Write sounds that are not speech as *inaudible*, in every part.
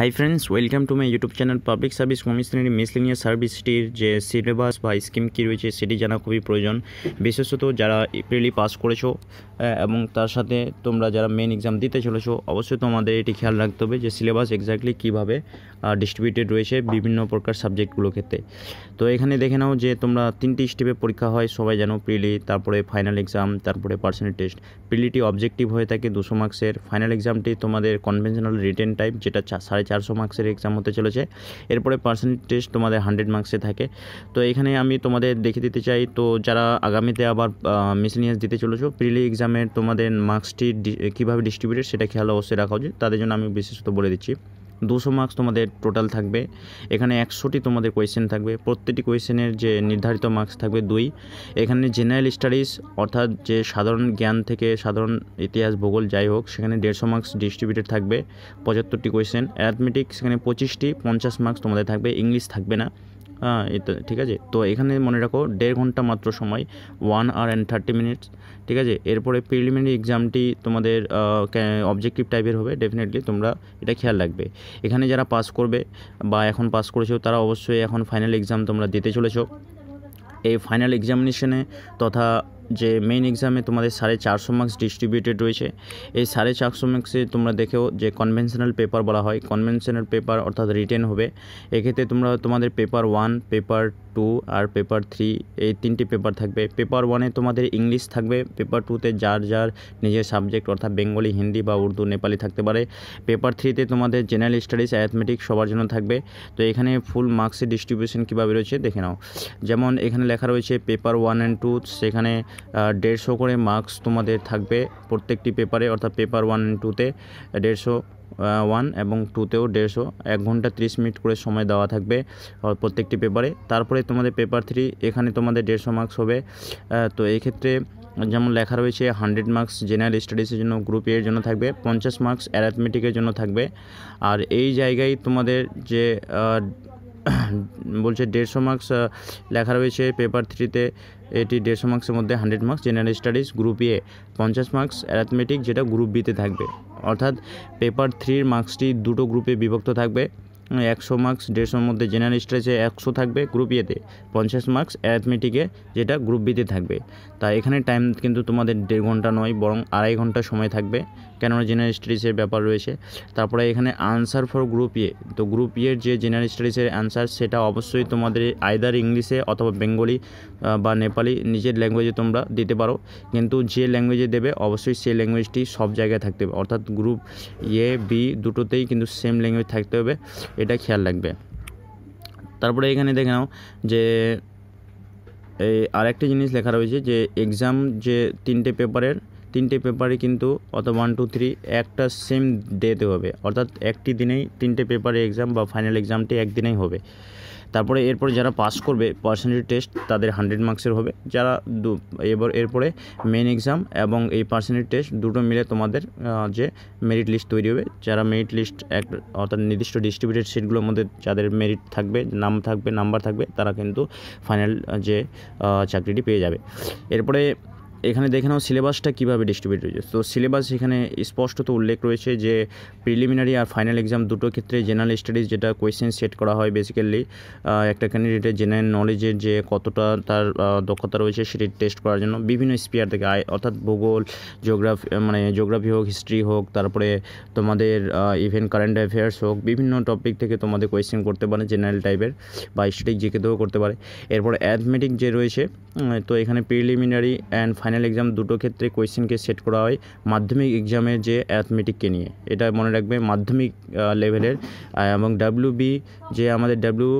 high friends welcome to my YouTube channel public service কমিশনারি miscellaneous সার্ভিসটির যে syllabus বা স্কিম কী রয়েছে সেটি জানা খুবই প্রয়োজন বিশেষত যারা এপ্রিলি পাস করেছো এবং তার সাথে তোমরা যারা মেন এক্সাম দিতে চলেছো অবশ্যই তোমাদের এটি খেয়াল রাখতে হবে যে সিলেবাস এক্স্যাক্টলি কীভাবে ডিস্ট্রিবিউটেড রয়েছে বিভিন্ন প্রকার সাবজেক্টগুলো ক্ষেত্রে তো এখানে দেখে নাও যে তোমরা তিনটি স্টেপে পরীক্ষা হয় সবাই জানো প্রিলি e, তারপরে ফাইনাল এক্সাম তারপরে পার্সোনাল টেস্ট প্রিলিটি অবজেক্টিভ হয়ে থাকে দুশো মার্কসের ফাইনাল এক্সামটি তোমাদের কনভেনশনাল রিটেন টাইপ যেটা সাড়ে চারশো মার্কসের এক্সাম হতে চলেছে এরপরে পার্সেন্টেজ তোমাদের হান্ড্রেড মার্কসে থাকে তো এখানে আমি তোমাদের দেখে দিতে চাই তো যারা আগামীতে আবার মিসলিনিয়াস দিতে চলেছো প্রিলি এক্সামের তোমাদের মার্কসটি কীভাবে ডিস্ট্রিবিউটেড সেটা খেয়াল অবশ্যই রাখা উচিত তাদের জন্য আমি বিশেষত বলে দিচ্ছি দুশো মার্কস তোমাদের টোটাল থাকবে এখানে একশোটি তোমাদের কোয়েশ্চেন থাকবে প্রত্যেকটি কোয়েশ্চেনের যে নির্ধারিত মার্কস থাকবে দুই এখানে জেনারেল স্টাডিজ অর্থাৎ যে সাধারণ জ্ঞান থেকে সাধারণ ইতিহাস ভূগোল যাই হোক সেখানে দেড়শো মার্কস ডিস্ট্রিবিউটেড থাকবে পঁচাত্তরটি কোয়েশ্চেন অ্যাথমেটিক্স সেখানে পঁচিশটি পঞ্চাশ মার্কস তোমাদের থাকবে ইংলিশ থাকবে না ইত্যাদি ঠিক আছে তো এখানে মনে রাখো দেড় ঘন্টা মাত্র সময় one hour and thirty minutes ঠিক আছে এরপরে প্রিলিমিনারি এক্সামটি তোমাদের অবজেক্টিভ টাইপের হবে ডেফিনেটলি তোমরা এটা খেয়াল রাখবে এখানে যারা পাস করবে বা এখন পাস করেছো তারা অবশ্যই এখন ফাইনাল এক্সাম তোমরা দিতে চলেছো এই ফাইনাল এক্সামিনেশনে তথা যে মেইন এক্সামে তোমাদের সাড়ে চারশো মার্কস ডিস্ট্রিবিউটেড রয়েছে এই সাড়ে চারশো মার্কসে তোমরা দেখেও যে কনভেনশনাল পেপার বলা হয় কনভেনশনাল পেপার অর্থাৎ রিটেন হবে এক্ষেত্রে তোমরা তোমাদের পেপার ওয়ান পেপার টু আর পেপার থ্রি এই তিনটি পেপার থাকবে পেপার ওয়ানে তোমাদের ইংলিশ থাকবে পেপার টুতে যার যার নিজের সাবজেক্ট অর্থাৎ বেঙ্গলি হিন্দি বা উর্দু নেপালি থাকতে পারে পেপার থ্রিতে তোমাদের জেনারেল স্টাডিজ অ্যাথমেটিক্স সবার জন্য থাকবে তো এখানে ফুল মার্কসের ডিস্ট্রিবিউশন কীভাবে রয়েছে দেখে নাও যেমন এখানে লেখা রয়েছে পেপার ওয়ান অ্যান্ড টু সেখানে দেড়শো করে মার্কস তোমাদের থাকবে প্রত্যেকটি পেপারে অর্থাৎ পেপার ওয়ান টুতে দেড়শো ওয়ান এবং টুতেও দেড়শো এক ঘন্টা ত্রিশ মিনিট করে সময় দেওয়া থাকবে প্রত্যেকটি পেপারে তারপরে তোমাদের পেপার থ্রি এখানে তোমাদের দেড়শো মার্কস হবে তো এই ক্ষেত্রে যেমন লেখা রয়েছে হান্ড্রেড মার্কস জেনারেল স্টাডিজের জন্য গ্রুপ এর জন্য থাকবে পঞ্চাশ মার্কস অ্যারাথমেটিকের জন্য থাকবে আর এই জায়গায় তোমাদের যে *clears throat* বলছে দেড়শো মার্কস লেখা রয়েছে পেপার থ্রিতে এটি দেড়শো মার্কসের মধ্যে hundred marks general studies group A পঞ্চাশ মার্কস অ্যারাথমেটিক যেটা গ্রুপ বিতে থাকবে অর্থাৎ পেপার থ্রির মার্কসটি দুটো গ্রুপে বিভক্ত থাকবে একশো মার্কস দেড়শোর মধ্যে জেনারেল স্ট্রেচে একশো থাকবে গ্রুপ ইয়েতে পঞ্চাশ মার্কস অ্যাথমেটিকে যেটা গ্রুপ বিতে থাকবে তা এখানে টাইম কিন্তু তোমাদের দেড় ঘন্টা নয় বরং আড়াই ঘন্টা সময় থাকবে কেননা জেনারেল স্টাডিজের ব্যাপার রয়েছে তারপরে এখানে আনসার ফর গ্রুপ ইয়ে তো গ্রুপ ইয়ের যে জেনারেল স্টাডিজের আনসার সেটা অবশ্যই তোমাদের আইদার ইংলিশে অথবা বেঙ্গলি বা নেপালি নিজের ল্যাঙ্গুয়েজে তোমরা দিতে পারো কিন্তু যে ল্যাঙ্গুয়েজে দেবে অবশ্যই সেই ল্যাঙ্গুয়েজটি সব জায়গায় থাকতে হবে অর্থাৎ গ্রুপ এ বি দুটোতেই কিন্তু সেম ল্যাঙ্গুয়েজ থাকতে হবে এটা খেয়াল রাখবে তারপরে এখানে দেখে নাও যে এই আরেকটি জিনিস লেখা রয়েছে যে এক্সাম যে তিনটে পেপারের তিনটে পেপারে কিন্তু অত ওয়ান টু থ্রি একটা সেম ডেতে হবে অর্থাৎ একটি দিনেই তিনটে পেপারে এক্সাম বা ফাইনাল এক্সামটি একদিনেই হবে তারপরে এরপরে যারা পাস করবে পার্সেন্টেজ টেস্ট তাদের হান্ড্রেড মার্কসের হবে যারা দু এবার এরপরে মেন এক্সাম এবং এই পার্সেন্টেজ টেস্ট দুটো মিলে তোমাদের যে মেরিট লিস্ট তৈরি হবে যারা মেরিট লিস্ট এক অর্থাৎ নির্দিষ্ট ডিস্ট্রিবিউটেড সিটগুলোর মধ্যে যাদের মেরিট থাকবে নাম থাকবে নাম্বার থাকবে তারা কিন্তু ফাইনাল যে চাকরিটি পেয়ে যাবে এরপরে এখানে দেখে নাও সিলেবাসটা কীভাবে ডিস্ট্রিবিউট রয়েছে তো সিলেবাস এখানে স্পষ্টত উল্লেখ রয়েছে যে প্রিলিমিনারি আর ফাইনাল এক্সাম দুটো ক্ষেত্রে জেনারেল স্টাডিজ যেটা কোয়েশ্চেন সেট করা হয় বেসিক্যালি একটা ক্যান্ডিডেটের জেনারেল নলেজের যে কতটা তার দক্ষতা রয়েছে সেটি টেস্ট করার জন্য বিভিন্ন স্পিয়ার থেকে আয় অর্থাৎ ভূগোল জিওগ্রাফি মানে জিওগ্রাফি হোক হিস্ট্রি হোক তারপরে তোমাদের ইভেন কারেন্ট অ্যাফেয়ার্স হোক বিভিন্ন টপিক থেকে তোমাদের কোয়েশ্চেন করতে পারে জেনারেল টাইপের বা স্টেটিক জিকে করতে পারে এরপর অ্যাথমেটিক যে রয়েছে তো এখানে প্রিলিমিনারি অ্যান্ড ফাইনাল এক্সাম দুটো ক্ষেত্রে কোয়েশ্চেনকে সেট করা হয় মাধ্যমিক এক্সামের যে অ্যাথমেটিককে নিয়ে এটা মনে রাখবে মাধ্যমিক লেভেলের এবং ডাব্লিউ বি যে আমাদের ডাব্লিউ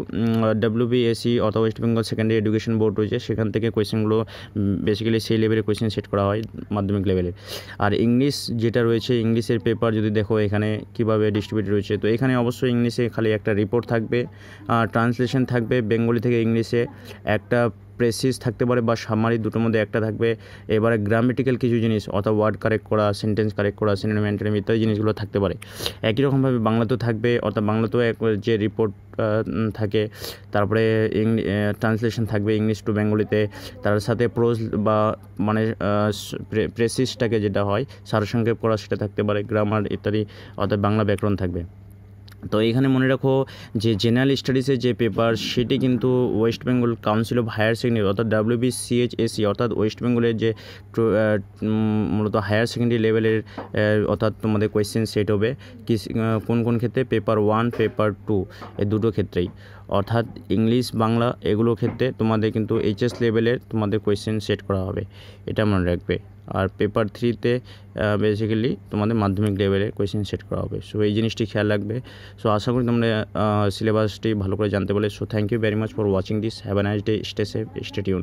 ডাব্লিউ বিএসসি অথবা West Bengal Secondary Education Board রয়েছে সেখান থেকে কোয়েশ্চেনগুলো বেসিক্যালি সেই লেভেলের কোয়েশ্চেন সেট করা হয় মাধ্যমিক লেভেলের আর ইংলিশ যেটা রয়েছে ইংলিশের পেপার যদি দেখো এখানে কীভাবে ডিস্ট্রিবিউট রয়েছে তো এখানে অবশ্যই ইংলিশে খালি একটা রিপোর্ট থাকবে ট্রান্সলেশন থাকবে বেঙ্গলি থেকে ইংলিশে একটা প্রেসিস থাকতে পারে বা সামারি দুটোর মধ্যে একটা থাকবে এবারে গ্রামেটিক্যাল কিছু জিনিস অর্থাৎ ওয়ার্ড কারেক্ট করা সেন্টেন্স কারেক্ট করা সিনেমা মেন্টেন ইত্যাদি জিনিসগুলো থাকতে পারে একই রকমভাবে বাংলাতেও থাকবে অর্থাৎ বাংলাতেও এক যে রিপোর্ট থাকে তারপরে ট্রান্সলেশন থাকবে ইংলিশ টু বেঙ্গলিতে তার সাথে প্রোজ বা মানে প্রেসিসটাকে যেটা হয় সারসংক্ষেপ করা সেটা থাকতে পারে গ্রামার ইত্যাদি অর্থাৎ বাংলা ব্যাকরণ থাকবে তো এখানে মনে রাখো যে জেনারেল স্টাডিজের যে পেপার সেটি কিন্তু West Bengal council of higher secondary অর্থাৎ ডাব্লিউবি সিএইচএসি অর্থাৎ ওয়েস্ট বেঙ্গলের যে মূলত হায়ার সেকেন্ডারি লেভেলের অর্থাৎ তোমাদের কোয়েশ্চেন সেট হবে কোন কোন ক্ষেত্রে পেপার ওয়ান পেপার টু এ দুটো ক্ষেত্রেই অর্থাৎ ইংলিশ বাংলা এগুলো ক্ষেত্রে তোমাদের কিন্তু এইচএস লেভেলের তোমাদের কোয়েশ্চেন সেট করা হবে এটা মনে রাখবে আর পেপার থ্রিতে বেসিক্যালি তোমাদের মাধ্যমিক লেভেলে কোয়েশ্চেন সেট করা হবে সো এই জিনিসটি খেয়াল রাখবে সো আশা করি তোমরা সিলেবাসটি ভালো করে জানতে পারলে so thank you very much for watching this have a nice day stay safe stay tuned